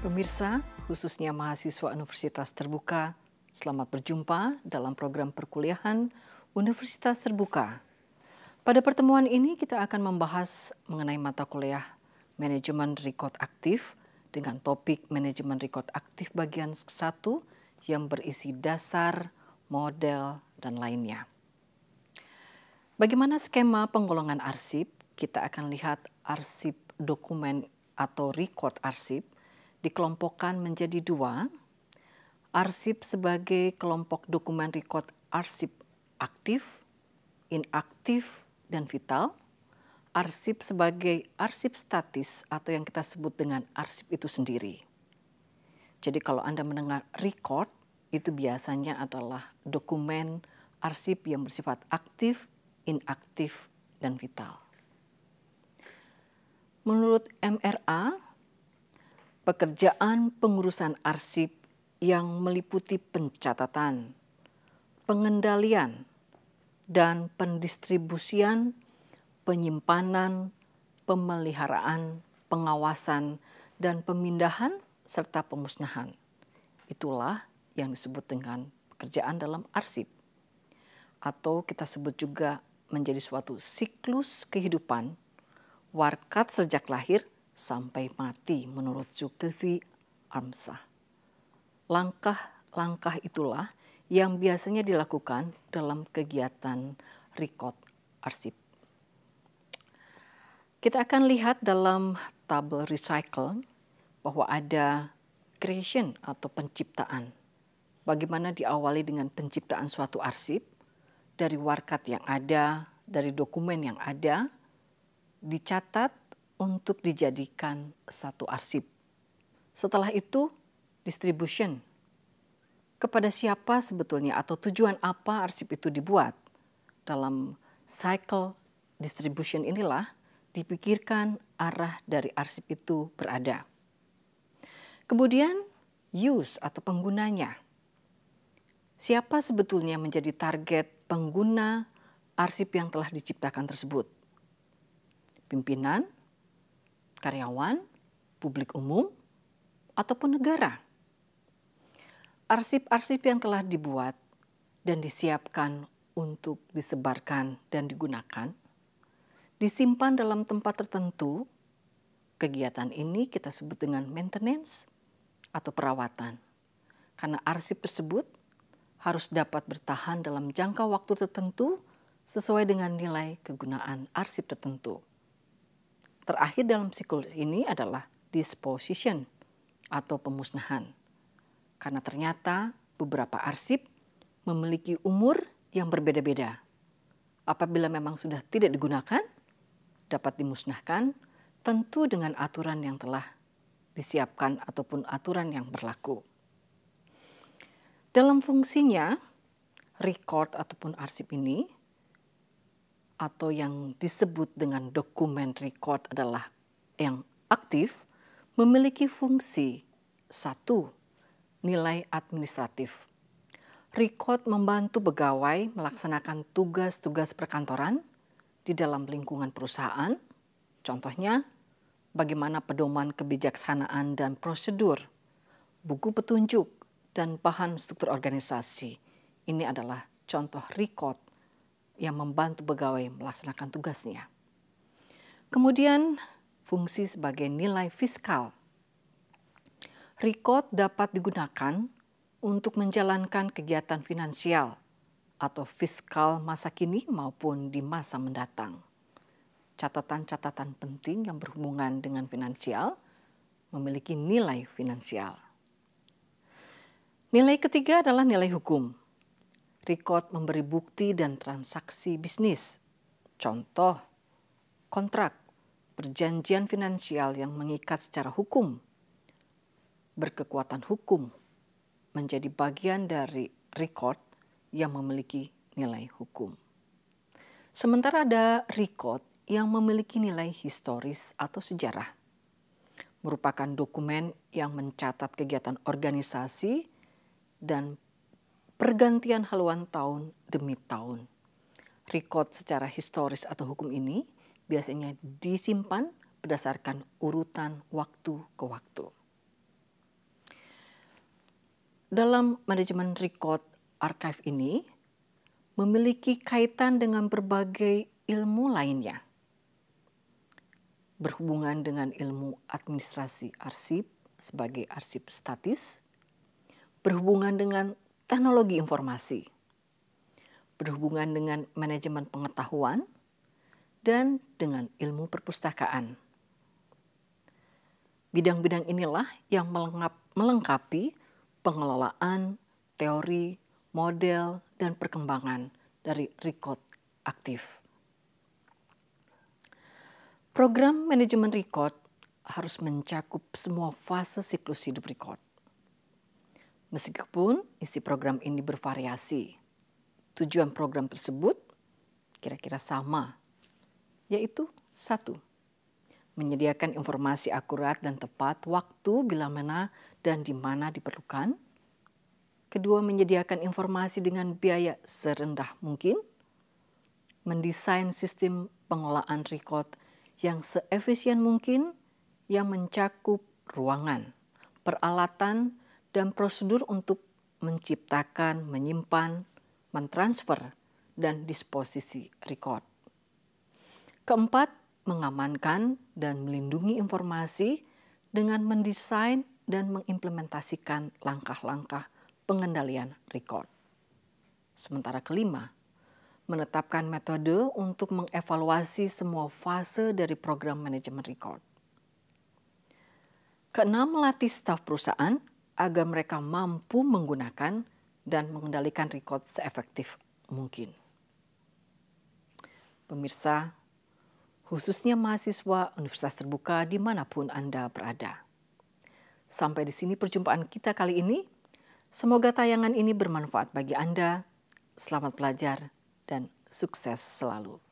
Pemirsa, khususnya mahasiswa Universitas Terbuka, selamat berjumpa dalam program perkuliahan Universitas Terbuka. Pada pertemuan ini kita akan membahas mengenai mata kuliah Manajemen Record Aktif dengan topik Manajemen Record Aktif bagian 1 yang berisi dasar, model, dan lainnya. Bagaimana skema penggolongan arsip? Kita akan lihat arsip dokumen atau record arsip – dikelompokkan menjadi dua, arsip sebagai kelompok dokumen record arsip aktif, inaktif, dan vital, arsip sebagai arsip statis atau yang kita sebut dengan arsip itu sendiri. Jadi kalau Anda mendengar record, itu biasanya adalah dokumen arsip yang bersifat aktif, inaktif, dan vital. Menurut MRA, pekerjaan pengurusan arsip yang meliputi pencatatan, pengendalian, dan pendistribusian, penyimpanan, pemeliharaan, pengawasan, dan pemindahan serta pemusnahan. Itulah yang disebut dengan pekerjaan dalam arsip. Atau kita sebut juga menjadi suatu siklus kehidupan warkat sejak lahir sampai mati menurut Zulkifli Amsah. Langkah-langkah itulah yang biasanya dilakukan dalam kegiatan record arsip. Kita akan lihat dalam tabel recycle bahwa ada creation atau penciptaan. Bagaimana diawali dengan penciptaan suatu arsip dari warkat yang ada, dari dokumen yang ada, dicatat, untuk dijadikan satu arsip. Setelah itu, distribution. Kepada siapa sebetulnya atau tujuan apa arsip itu dibuat? Dalam cycle distribution inilah dipikirkan arah dari arsip itu berada. Kemudian use atau penggunanya. Siapa sebetulnya menjadi target pengguna arsip yang telah diciptakan tersebut? Pimpinan, karyawan, publik umum, ataupun negara. Arsip-arsip yang telah dibuat dan disiapkan untuk disebarkan dan digunakan disimpan dalam tempat tertentu. Kegiatan ini kita sebut dengan maintenance atau perawatan. Karena arsip tersebut harus dapat bertahan dalam jangka waktu tertentu sesuai dengan nilai kegunaan arsip tertentu terakhir dalam siklus ini adalah disposition atau pemusnahan. Karena ternyata beberapa arsip memiliki umur yang berbeda-beda. Apabila memang sudah tidak digunakan, dapat dimusnahkan tentu dengan aturan yang telah disiapkan ataupun aturan yang berlaku. Dalam fungsinya, record ataupun arsip ini atau yang disebut dengan dokumen record adalah yang aktif memiliki fungsi satu nilai administratif. Record membantu pegawai melaksanakan tugas-tugas perkantoran di dalam lingkungan perusahaan. Contohnya, bagaimana pedoman kebijaksanaan dan prosedur, buku petunjuk, dan bahan struktur organisasi. Ini adalah contoh record yang membantu pegawai melaksanakan tugasnya. Kemudian, fungsi sebagai nilai fiskal. Record dapat digunakan untuk menjalankan kegiatan finansial atau fiskal masa kini maupun di masa mendatang. Catatan-catatan penting yang berhubungan dengan finansial memiliki nilai finansial. Nilai ketiga adalah nilai hukum record memberi bukti dan transaksi bisnis. Contoh, kontrak, perjanjian finansial yang mengikat secara hukum, berkekuatan hukum, menjadi bagian dari record yang memiliki nilai hukum. Sementara ada record yang memiliki nilai historis atau sejarah merupakan dokumen yang mencatat kegiatan organisasi dan pergantian haluan tahun demi tahun. Rekod secara historis atau hukum ini biasanya disimpan berdasarkan urutan waktu ke waktu. Dalam manajemen rekod archive ini memiliki kaitan dengan berbagai ilmu lainnya. Berhubungan dengan ilmu administrasi arsip sebagai arsip statis, berhubungan dengan teknologi informasi, berhubungan dengan manajemen pengetahuan, dan dengan ilmu perpustakaan. Bidang-bidang inilah yang melengkapi pengelolaan, teori, model, dan perkembangan dari Record aktif. Program manajemen record harus mencakup semua fase siklus hidup record Meskipun isi program ini bervariasi, tujuan program tersebut kira-kira sama, yaitu satu, menyediakan informasi akurat dan tepat waktu bila mana dan di mana diperlukan. Kedua, menyediakan informasi dengan biaya serendah mungkin. Mendesain sistem pengelolaan record yang seefisien mungkin yang mencakup ruangan, peralatan, dan prosedur untuk menciptakan, menyimpan, mentransfer, dan disposisi record. Keempat, mengamankan dan melindungi informasi dengan mendesain dan mengimplementasikan langkah-langkah pengendalian record. Sementara kelima, menetapkan metode untuk mengevaluasi semua fase dari program manajemen record. Keenam, melatih staf perusahaan agar mereka mampu menggunakan dan mengendalikan record seefektif mungkin. Pemirsa, khususnya mahasiswa Universitas Terbuka dimanapun Anda berada. Sampai di sini perjumpaan kita kali ini. Semoga tayangan ini bermanfaat bagi Anda. Selamat belajar dan sukses selalu.